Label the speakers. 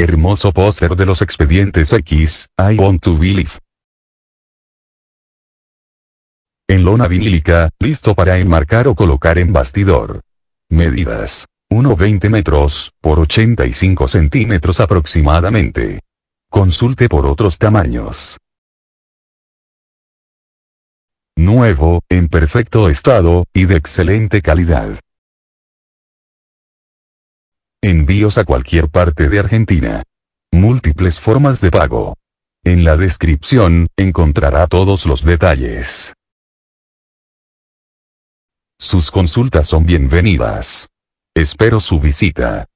Speaker 1: Hermoso póster de los expedientes X, I want to believe. En lona vinílica, listo para enmarcar o colocar en bastidor. Medidas. 1,20 metros, por 85 centímetros aproximadamente. Consulte por otros tamaños.
Speaker 2: Nuevo, en perfecto estado, y de excelente calidad. Envíos a cualquier
Speaker 1: parte de Argentina. Múltiples formas de pago. En la descripción, encontrará todos los detalles. Sus
Speaker 2: consultas son bienvenidas. Espero su visita.